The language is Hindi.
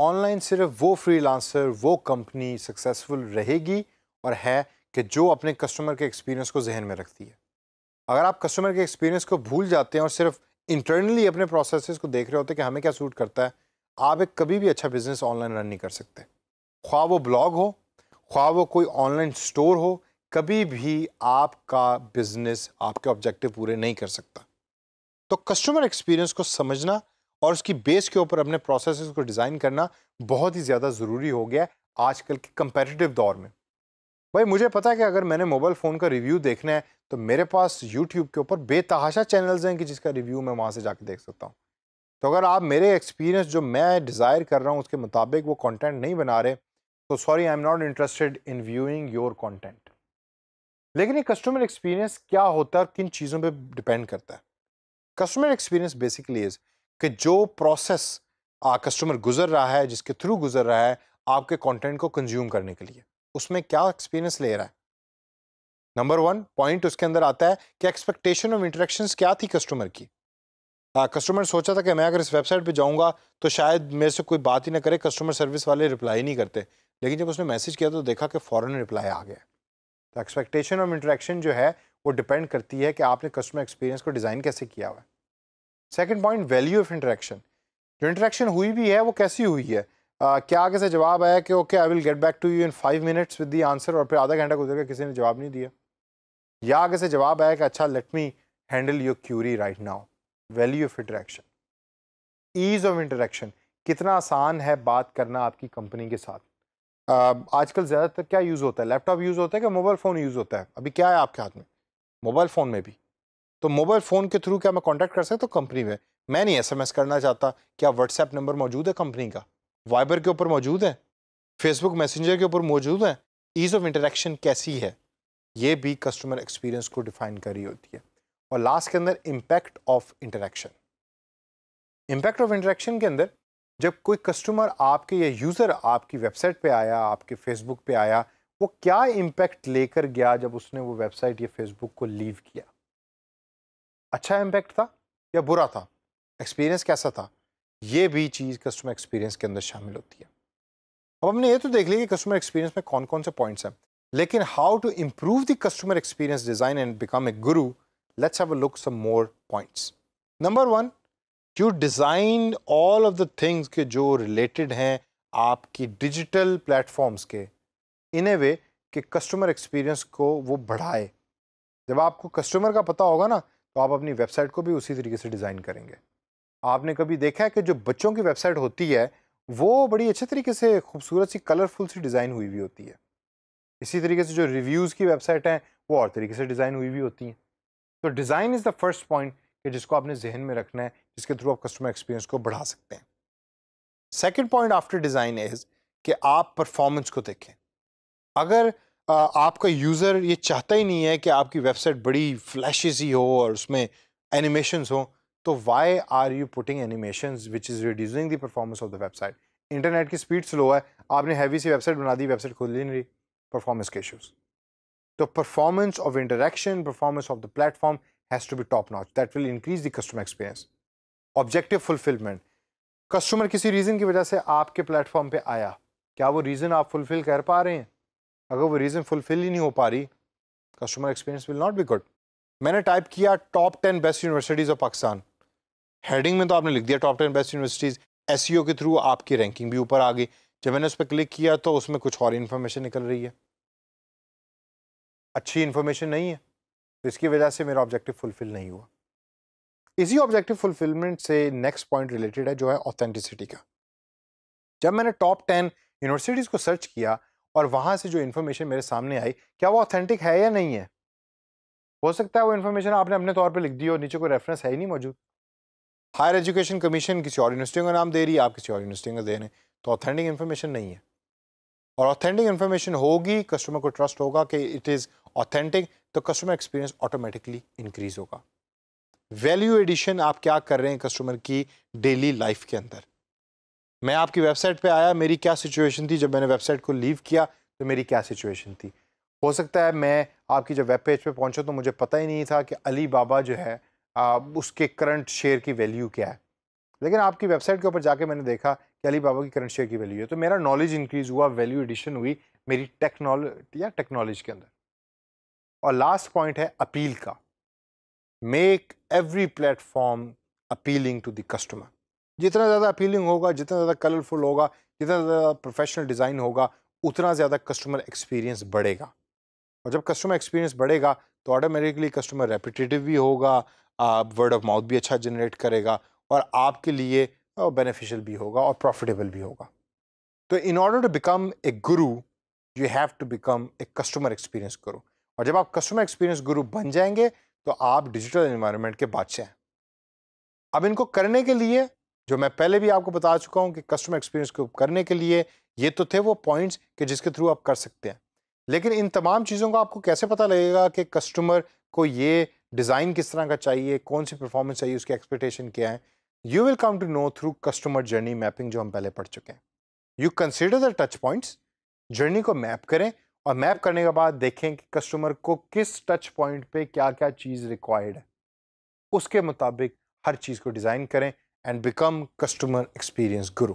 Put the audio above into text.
ऑनलाइन सिर्फ वो फ्रीलांसर वो कंपनी सक्सेसफुल रहेगी और है कि जो अपने कस्टमर के एक्सपीरियंस को जहन में रखती है अगर आप कस्टमर के एक्सपीरियंस को भूल जाते हैं और सिर्फ इंटरनली अपने प्रोसेस को देख रहे होते हैं कि हमें क्या सूट करता है आप एक कभी भी अच्छा बिजनेस ऑनलाइन रन नहीं कर सकते ख्वा वो ब्लॉग हो ख्वा वो कोई ऑनलाइन स्टोर हो कभी भी आपका बिजनेस आपके ऑब्जेक्टिव पूरे नहीं कर सकता तो कस्टमर एक्सपीरियंस को समझना और उसकी बेस के ऊपर अपने प्रोसेस को डिज़ाइन करना बहुत ही ज़्यादा ज़रूरी हो गया है आजकल के कंपेटिटिव दौर में भाई मुझे पता है कि अगर मैंने मोबाइल फ़ोन का रिव्यू देखना है तो मेरे पास यूट्यूब के ऊपर बेतहाशा चैनल्स हैं कि जिसका रिव्यू मैं वहाँ से जाके देख सकता हूँ तो अगर आप मेरे एक्सपीरियंस जो मैं डिज़ायर कर रहा हूँ उसके मुताबिक वो कंटेंट नहीं बना रहे तो sorry I am not interested in viewing your content लेकिन ये कस्टमर एक्सपीरियंस क्या होता है और किन चीज़ों पे डिपेंड करता है कस्टमर एक्सपीरियंस बेसिकली इज़ कि जो प्रोसेस कस्टमर गुजर रहा है जिसके थ्रू गुजर रहा है आपके कंटेंट को कंज्यूम करने के लिए उसमें क्या एक्सपीरियंस ले रहा है नंबर वन पॉइंट उसके अंदर आता है कि एक्सपेक्टेशन ऑफ इंटरेक्शन क्या थी कस्टमर की कस्टमर सोचा था कि मैं अगर इस वेबसाइट पे जाऊंगा तो शायद मेरे से कोई बात ही ना करे कस्टमर सर्विस वाले रिप्लाई नहीं करते लेकिन जब उसने मैसेज किया तो देखा कि फ़ौरन रिप्लाई आ गया तो एक्सपेक्टेशन ऑफ इंटरेक्शन जो है वो डिपेंड करती है कि आपने कस्टमर एक्सपीरियंस को डिज़ाइन कैसे किया हुआ है second point value of interaction जो इंटरेक्शन हुई भी है वो कैसी हुई है uh, क्या आगे से जवाब आया कि okay I will get back to you in five minutes with the answer और फिर आधा घंटा गुजर गया किसी ने जवाब नहीं दिया या आगे से जवाब आया कि अच्छा let me handle your query right now value of interaction ease of interaction कितना आसान है बात करना आपकी कंपनी के साथ uh, आजकल ज़्यादातर क्या यूज़ होता है लैपटॉप यूज़ होता है कि मोबाइल फ़ोन यूज़ होता है अभी क्या है आपके हाथ में मोबाइल फ़ोन में भी तो मोबाइल फ़ोन के थ्रू क्या मैं कॉन्टैक्ट कर सकता हूँ कंपनी में मैं नहीं एसएमएस करना चाहता क्या व्हाट्सएप नंबर मौजूद है कंपनी का वाइबर के ऊपर मौजूद है फेसबुक मैसेंजर के ऊपर मौजूद है ईज़ ऑफ इंटरेक्शन कैसी है ये भी कस्टमर एक्सपीरियंस को डिफाइन कर रही होती है और लास्ट के अंदर impact of interaction impact of interaction के अंदर जब कोई कस्टमर आपके या यूज़र आपकी वेबसाइट पे आया आपके फेसबुक पे आया वो क्या इम्पैक्ट लेकर गया जब उसने वो वेबसाइट या फेसबुक को लीव किया अच्छा इम्पैक्ट था या बुरा था एक्सपीरियंस कैसा था ये भी चीज़ कस्टमर एक्सपीरियंस के अंदर शामिल होती है अब हमने ये तो देख लिया कि कस्टमर एक्सपीरियंस में कौन कौन से पॉइंट्स हैं लेकिन how to improve the customer experience design and become a guru let's have a look some more points number one you design all of the things के जो रिलेटेड हैं आपकी डिजिटल प्लेटफॉर्म्स के इन ए वे कि कस्टमर एक्सपीरियंस को वो बढ़ाए जब आपको कस्टमर का पता होगा ना तो आप अपनी वेबसाइट को भी उसी तरीके से डिज़ाइन करेंगे आपने कभी देखा है कि जो बच्चों की वेबसाइट होती है वो बड़ी अच्छे तरीके से खूबसूरत सी कलरफुल सी डिज़ाइन हुई हुई होती है इसी तरीके से जो रिव्यूज़ की वेबसाइट हैं वो और तरीके से डिज़ाइन हुई हुई होती हैं तो design is the first point कि जिसको आपने जहन में रखना है जिसके थ्रू आप कस्टमर एक्सपीरियंस को बढ़ा सकते हैं second point after design is कि आप परफॉर्मेंस को देखें अगर आपका यूज़र ये चाहता ही नहीं है कि आपकी वेबसाइट बड़ी फ्लैशेजी हो और उसमें एनिमेशंस हो तो why are you putting animation which is reducing the performance of the website internet की स्पीड स्लो है आपने हैवी सी वेबसाइट बना दी वेबसाइट खोल ली नहीं परफॉर्मेंस के इशूज़ तो performance of interaction performance of the platform has to be top notch that will increase the customer experience objective fulfilment customer किसी रीज़न की वजह से आपके प्लेटफॉर्म पे आया क्या वो रीज़न आप फुलफिल कर पा रहे हैं अगर वो रीज़न फुलफिल ही नहीं हो पा रही customer experience will not be good मैंने टाइप किया top ten best universities of Pakistan heading में तो आपने लिख दिया top ten best universities S के थ्रू आपकी रैंकिंग भी ऊपर आ गई जब मैंने उस पर क्लिक किया तो उसमें कुछ और इन्फॉर्मेशन निकल रही है अच्छी इन्फॉर्मेशन नहीं है तो इसकी वजह से मेरा ऑब्जेक्टिव फुलफिल नहीं हुआ इसी ऑब्जेक्टिव फुलफिलमेंट से नेक्स्ट पॉइंट रिलेटेड है जो है ऑथेंटिसिटी का जब मैंने टॉप टेन यूनिवर्सिटीज़ को सर्च किया और वहाँ से जो इन्फॉर्मेशन मेरे सामने आई क्या वो ऑथेंटिक है या नहीं है हो सकता है वो इन्फॉर्मेशन आपने अपने तौर पे लिख दी हो नीचे कोई रेफरेंस है ही नहीं मौजूद हायर एजुकेशन कमीशन किसी और यूनिवर्सिटी का नाम दे रही है आप किसी और यूनिवर्सिटी का दे रहे हैं तो ऑथेंटिक इन्फॉर्मेशन नहीं है और ऑथेंटिक इन्फॉर्मेशन होगी कस्टमर को ट्रस्ट होगा कि इट इज़ ऑथेंटिक तो कस्टमर एक्सपीरियंस ऑटोमेटिकली इंक्रीज होगा वैल्यू एडिशन आप क्या कर रहे हैं कस्टमर की डेली लाइफ के अंदर मैं आपकी वेबसाइट पे आया मेरी क्या सिचुएशन थी जब मैंने वेबसाइट को लीव किया तो मेरी क्या सिचुएशन थी हो सकता है मैं आपकी जब वेब पेज पे पहुंचा तो मुझे पता ही नहीं था कि अली बाबा जो है आ, उसके करंट शेयर की वैल्यू क्या है लेकिन आपकी वेबसाइट के ऊपर जाके मैंने देखा कि अली बाबा की करंट शेयर की वैल्यू है तो मेरा नॉलेज इंक्रीज़ हुआ वैल्यू एडिशन हुई मेरी टेक्नोलॉजी या टेक्नोलॉजी के अंदर और लास्ट पॉइंट है अपील का make every platform appealing to the customer जितना ज़्यादा अपीलिंग होगा जितना ज़्यादा कलरफुल होगा जितना ज़्यादा प्रोफेशनल डिज़ाइन होगा उतना ज़्यादा कस्टमर एक्सपीरियंस बढ़ेगा और जब कस्टमर एक्सपीरियंस बढ़ेगा तो ऑटोमेटिकली कस्टमर रेपिटेटिव भी होगा वर्ड ऑफ माउथ भी अच्छा जनरेट करेगा और आपके लिए बेनिफिशियल भी होगा और प्रॉफिटेबल भी होगा तो in order to become a guru you have to become a customer experience guru और जब आप कस्टमर एक्सपीरियंस गुरु बन जाएंगे तो आप डिजिटल इन्वायरमेंट के बादशाह हैं अब इनको करने के लिए जो मैं पहले भी आपको बता चुका हूँ कि कस्टमर एक्सपीरियंस को करने के लिए ये तो थे वो पॉइंट्स कि जिसके थ्रू आप कर सकते हैं लेकिन इन तमाम चीज़ों का आपको कैसे पता लगेगा कि कस्टमर को ये डिज़ाइन किस तरह का चाहिए कौन सी परफॉर्मेंस चाहिए उसकी एक्सपेक्टेशन क्या है you will come to know through customer journey mapping जो हम पहले पढ़ चुके हैं you consider the touch points journey को मैप करें और मैप करने के बाद देखें कि कस्टमर को किस टच पॉइंट पे क्या क्या चीज़ रिक्वायर्ड है उसके मुताबिक हर चीज़ को डिज़ाइन करें and become customer experience guru.